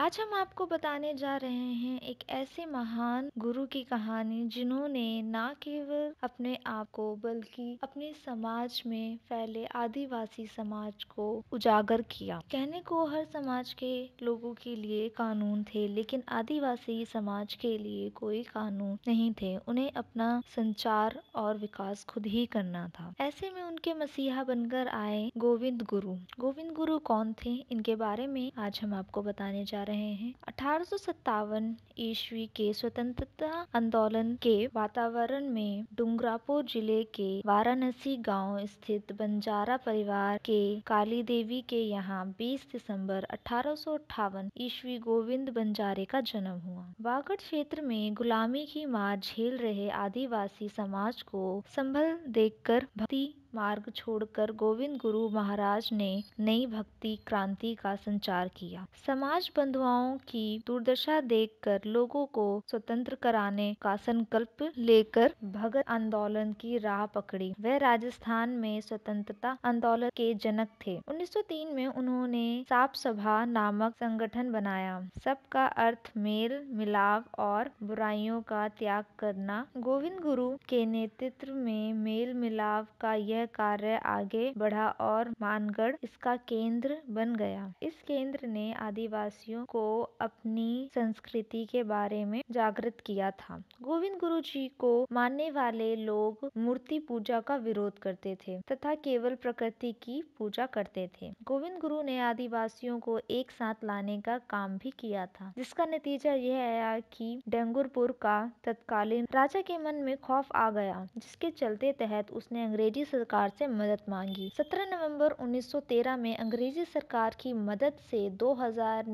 आज हम आपको बताने जा रहे हैं एक ऐसे महान गुरु की कहानी जिन्होंने न केवल अपने आप को बल्कि अपने समाज में फैले आदिवासी समाज को उजागर किया कहने को हर समाज के लोगों के लिए कानून थे लेकिन आदिवासी समाज के लिए कोई कानून नहीं थे उन्हें अपना संचार और विकास खुद ही करना था ऐसे में उनके मसीहा बनकर आए गोविंद गुरु गोविंद गुरु कौन थे इनके बारे में आज हम आपको बताने जा रहे रहे हैं अठारह ईस्वी के स्वतंत्रता आंदोलन के वातावरण में डूंगरापुर जिले के वाराणसी गांव स्थित बंजारा परिवार के काली देवी के यहाँ 20 दिसंबर अठारह ईस्वी गोविंद बंजारे का जन्म हुआ वागड़ क्षेत्र में गुलामी की मार झेल रहे आदिवासी समाज को संभल देखकर भक्ति मार्ग छोड़कर गोविंद गुरु महाराज ने नई भक्ति क्रांति का संचार किया समाज बंधुओं की दुर्दशा देखकर लोगों को स्वतंत्र कराने का संकल्प लेकर भगत आंदोलन की राह पकड़ी वह राजस्थान में स्वतंत्रता आंदोलन के जनक थे 1903 में उन्होंने साप सभा नामक संगठन बनाया सबका अर्थ मेल मिलाप और बुराइयों का त्याग करना गोविंद गुरु के नेतृत्व में मेल मिलाप का यह यह कार्य आगे बढ़ा और मानगढ़ इसका केंद्र बन गया इस केंद्र ने आदिवासियों को अपनी संस्कृति के बारे में जागृत किया था गोविंद गुरु जी को मानने वाले लोग मूर्ति पूजा का विरोध करते थे तथा केवल प्रकृति की पूजा करते थे गोविंद गुरु ने आदिवासियों को एक साथ लाने का काम भी किया था जिसका नतीजा यह आया कि डेंगुरपुर का तत्कालीन राजा के मन में खौफ आ गया जिसके चलते तहत उसने अंग्रेजी सरकार सरकार से मदद मांगी 17 नवंबर 1913 में अंग्रेजी सरकार की मदद से दो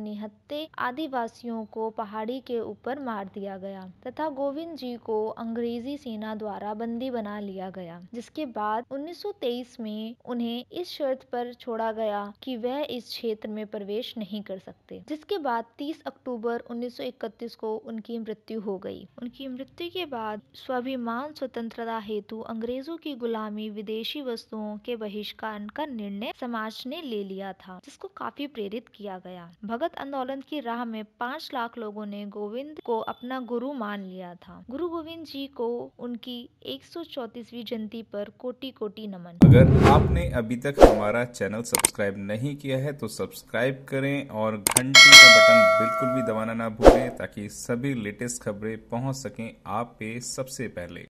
निहत्ते आदिवासियों को पहाड़ी के ऊपर मार दिया गया तथा गोविंद जी को अंग्रेजी सेना द्वारा बंदी बना लिया गया जिसके बाद 1923 में उन्हें इस शर्त पर छोड़ा गया कि वह इस क्षेत्र में प्रवेश नहीं कर सकते जिसके बाद 30 अक्टूबर 1931 को उनकी मृत्यु हो गई उनकी मृत्यु के बाद स्वाभिमान स्वतंत्रता हेतु अंग्रेजों की गुलामी विदेश विदेशी वस्तुओं के बहिष्कार का निर्णय समाज ने ले लिया था जिसको काफी प्रेरित किया गया भगत आंदोलन की राह में पाँच लाख लोगों ने गोविंद को अपना गुरु मान लिया था गुरु गोविंद जी को उनकी एक जयंती पर कोटि कोटि नमन अगर आपने अभी तक हमारा चैनल सब्सक्राइब नहीं किया है तो सब्सक्राइब करें और घंटी का बटन बिल्कुल भी दबाना ना भूलें ताकि सभी लेटेस्ट खबरें पहुंच सकें आप पे सबसे पहले